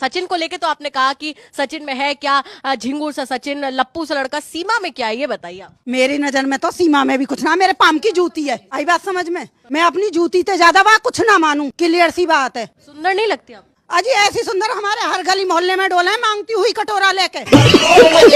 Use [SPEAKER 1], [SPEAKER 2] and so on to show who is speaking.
[SPEAKER 1] सचिन को लेके तो आपने कहा कि सचिन में है क्या झिंगूर सा सचिन लप्पू सा लड़का सीमा में क्या है ये बताइए
[SPEAKER 2] मेरी नजर में तो सीमा में भी कुछ ना मेरे पाम की जूती है आई बात समझ में मैं अपनी जूती से ज्यादा वहाँ कुछ ना मानू क्लियर सी बात है सुंदर नहीं लगती आप अजी ऐसी सुंदर हमारे हर गली मोहल्ले में डोले मांगती हुई कटोरा लेके